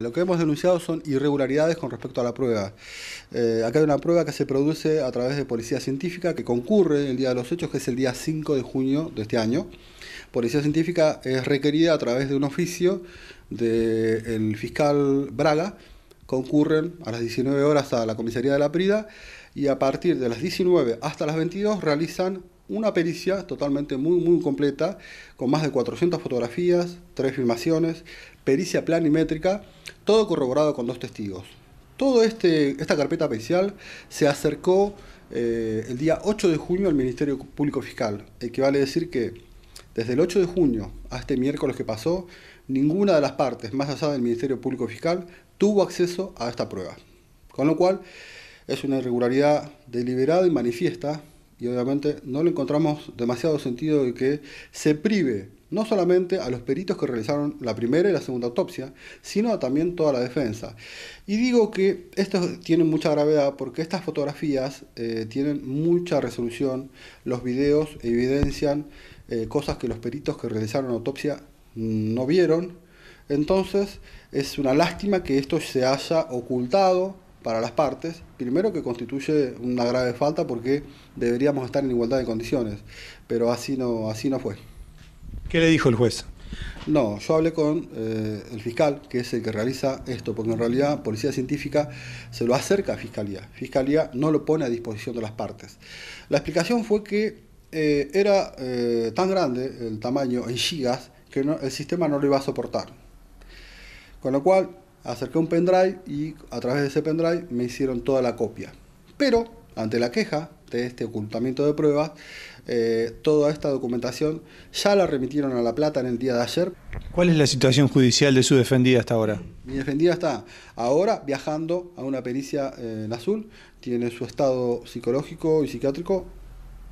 Lo que hemos denunciado son irregularidades con respecto a la prueba. Eh, acá hay una prueba que se produce a través de policía científica que concurre el día de los hechos, que es el día 5 de junio de este año. Policía científica es requerida a través de un oficio del fiscal Braga. Concurren a las 19 horas a la comisaría de la Prida y a partir de las 19 hasta las 22 realizan una pericia totalmente muy, muy completa, con más de 400 fotografías, tres filmaciones, pericia planimétrica, todo corroborado con dos testigos. Toda este, esta carpeta pericial se acercó eh, el día 8 de junio al Ministerio Público Fiscal, equivale a decir que desde el 8 de junio a este miércoles que pasó, ninguna de las partes, más allá del Ministerio Público Fiscal, tuvo acceso a esta prueba. Con lo cual, es una irregularidad deliberada y manifiesta y obviamente no le encontramos demasiado sentido de que se prive no solamente a los peritos que realizaron la primera y la segunda autopsia, sino a también toda la defensa. Y digo que esto tiene mucha gravedad porque estas fotografías eh, tienen mucha resolución, los videos evidencian eh, cosas que los peritos que realizaron la autopsia no vieron, entonces es una lástima que esto se haya ocultado para las partes, primero que constituye una grave falta porque deberíamos estar en igualdad de condiciones, pero así no, así no fue. ¿Qué le dijo el juez? No, yo hablé con eh, el fiscal, que es el que realiza esto, porque en realidad Policía Científica se lo acerca a Fiscalía. Fiscalía no lo pone a disposición de las partes. La explicación fue que eh, era eh, tan grande el tamaño en gigas que el sistema no lo iba a soportar. Con lo cual, acerqué un pendrive y a través de ese pendrive me hicieron toda la copia. Pero, ante la queja de este ocultamiento de pruebas, eh, toda esta documentación ya la remitieron a La Plata en el día de ayer. ¿Cuál es la situación judicial de su defendida hasta ahora? Mi defendida está ahora viajando a una pericia eh, en azul, tiene su estado psicológico y psiquiátrico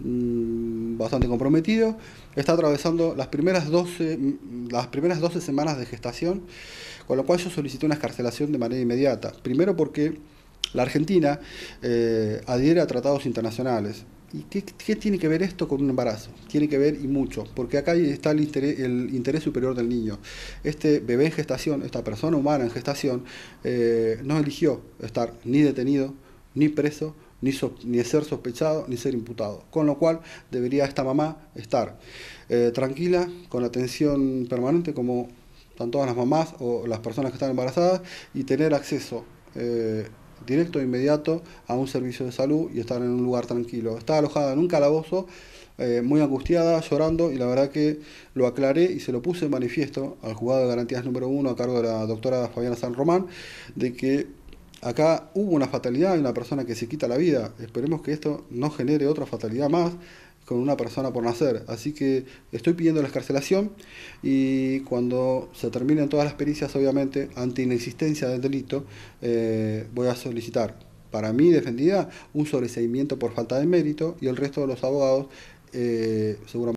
Mm, bastante comprometido. Está atravesando las primeras 12, mm, las primeras 12 semanas de gestación, con lo cual yo solicité una escarcelación de manera inmediata. Primero porque la Argentina eh, adhiere a tratados internacionales. ¿Y qué, tiene que ver esto con un embarazo? Tiene que ver y mucho, porque acá está el interés, superior del niño. Este bebé en gestación, esta persona humana en gestación, eh, no eligió estar ni detenido, ni preso, ni, ser sospechado ni ser imputado. Con lo cual debería esta mamá estar eh, tranquila, con atención permanente, como están todas las mamás o las personas que están embarazadas, y tener acceso. Eh, directo e inmediato a un servicio de salud y estar en un lugar tranquilo. Está alojada en un calabozo, eh, muy angustiada, llorando, y la verdad que lo aclaré y se lo puse en manifiesto al juzgado de garantías número uno a cargo de la doctora Fabiana San Román, de que Acá hubo una fatalidad, hay una persona que se quita la vida. Esperemos que esto no genere otra fatalidad más con una persona por nacer. Así que estoy pidiendo la escarcelación y cuando se terminen todas las pericias, obviamente, ante inexistencia del delito, eh, voy a solicitar para mi defendida un sobreseimiento por falta de mérito y el resto de los abogados eh, seguramente.